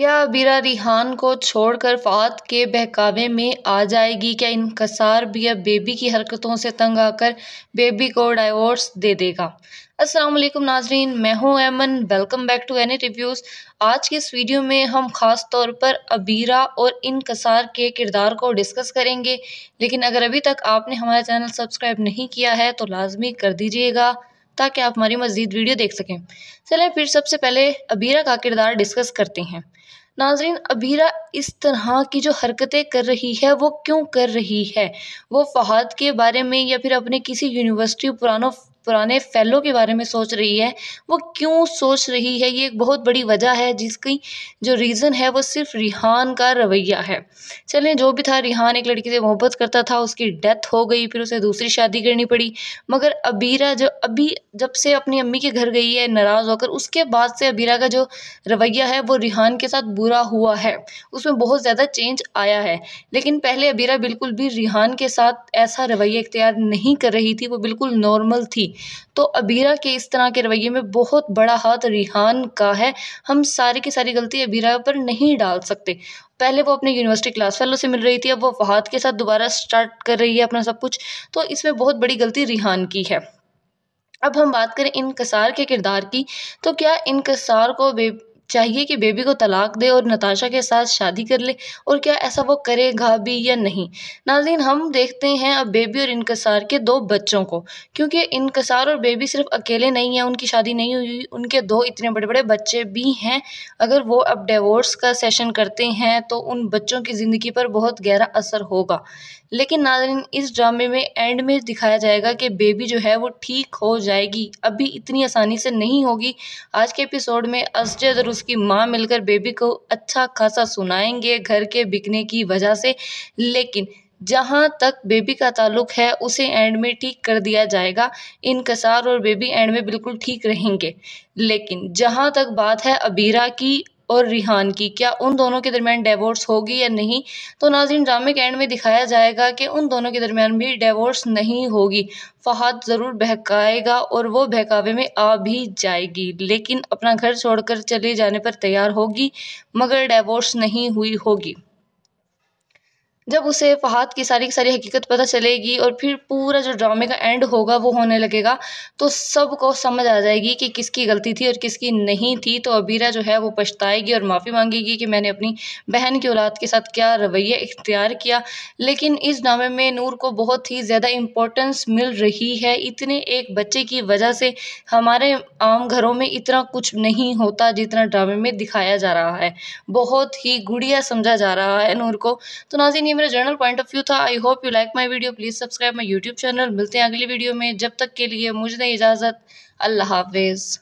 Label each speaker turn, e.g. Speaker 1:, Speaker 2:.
Speaker 1: क्या अबीरा रिहान को छोड़कर फात के बहकावे में आ जाएगी क्या इनकसार भी अब बेबी की हरकतों से तंग आकर बेबी को डाइवोर्स दे देगा अस्सलाम वालेकुम नाजरीन मैं हूं Aiman welcome back to any reviews आज के इस वीडियो में हम ख़ास तौर पर अबीरा और इनकसार के किरदार को डिस्कस करेंगे लेकिन अगर अभी तक आपने हमारा चैनल सब्सक्राइब नहीं किया है तो लाजमी कर दीजिएगा ताकि आप हमारी मज़ीद वीडियो देख सकें चलें फिर सबसे पहले अबीरा का किरदार डिस्कस करते हैं नाजरीन अबीरा इस तरह की जो हरकतें कर रही है वो क्यों कर रही है वो फ़हाद के बारे में या फिर अपने किसी यूनिवर्सिटी पुरानों पुराने फ़ैलों के बारे में सोच रही है वो क्यों सोच रही है ये एक बहुत बड़ी वजह है जिसकी जो रीज़न है वो सिर्फ रिहान का रवैया है चलें जो भी था रिहान एक लड़की से मोहब्बत करता था उसकी डेथ हो गई फिर उसे दूसरी शादी करनी पड़ी मगर अबीरा जो अभी जब से अपनी अम्मी के घर गई है नाराज़ होकर उसके बाद से अबीरा का जो रवैया है वो रिहान के साथ बुरा हुआ है उसमें बहुत ज़्यादा चेंज आया है लेकिन पहले अबीरा बिल्कुल भी रिहान के साथ ऐसा रवैया इख्तियार नहीं कर रही थी वो बिल्कुल नॉर्मल थी तो अबीरा के इस तरह के रवैये में बहुत बड़ा हाथ रिहान का है हम सारी की सारी गलती अबीरा पर नहीं डाल सकते पहले वो अपने यूनिवर्सिटी क्लास फेलो से मिल रही थी अब वो फहाद के साथ दोबारा स्टार्ट कर रही है अपना सब कुछ तो इसमें बहुत बड़ी गलती रिहान की है अब हम बात करें इन कसार के किरदार की तो क्या इन कसार को बे चाहिए कि बेबी को तलाक दे और नताशा के साथ शादी कर ले और क्या ऐसा वो करेगा भी या नहीं नाजीन हम देखते हैं अब बेबी और इनकसार के दो बच्चों को क्योंकि इनकसार और बेबी सिर्फ अकेले नहीं हैं उनकी शादी नहीं हुई उनके दो इतने बड़े बड़े बच्चे भी हैं अगर वो अब डिवोर्स का सेशन करते हैं तो उन बच्चों की ज़िंदगी पर बहुत गहरा असर होगा लेकिन नाजरीन इस ड्रामे में एंड में दिखाया जाएगा कि बेबी जो है वो ठीक हो जाएगी अभी इतनी आसानी से नहीं होगी आज के एपिसोड में असजद उसकी माँ मिलकर बेबी को अच्छा खासा सुनाएंगे घर के बिकने की वजह से लेकिन जहाँ तक बेबी का ताल्लुक है उसे एंड में ठीक कर दिया जाएगा इनकसार और बेबी एंड में बिल्कुल ठीक रहेंगे लेकिन जहाँ तक बात है अबीरा की और रिहान की क्या उन दोनों के दरमियान डेवोर्स होगी या नहीं तो नाजिन ड्रामे के एंड में दिखाया जाएगा कि उन दोनों के दरमियान भी डेवोर्स नहीं होगी फहद ज़रूर बहकाएगा और वो बहकावे में आ भी जाएगी लेकिन अपना घर छोड़कर चले जाने पर तैयार होगी मगर डेवोर्स नहीं हुई होगी जब उसे फहाद की सारी की सारी हकीकत पता चलेगी और फिर पूरा जो ड्रामे का एंड होगा वो होने लगेगा तो सबको समझ आ जाएगी कि किसकी गलती थी और किसकी नहीं थी तो अबीरा जो है वो पछताएगी और माफ़ी मांगेगी कि मैंने अपनी बहन की औलाद के साथ क्या रवैया इख्तियार किया लेकिन इस ड्रामे में नूर को बहुत ही ज़्यादा इम्पोर्टेंस मिल रही है इतने एक बच्चे की वजह से हमारे आम घरों में इतना कुछ नहीं होता जितना ड्रामे में दिखाया जा रहा है बहुत ही गुड़िया समझा जा रहा है नूर को तो नाजिन ये मेरा जनरल पॉइंट ऑफ व्यू था I hope you like my video please subscribe my YouTube channel मिलते हैं अगली वीडियो में जब तक के लिए मुझे नहीं इजाज़त अल्लाह हाफिज़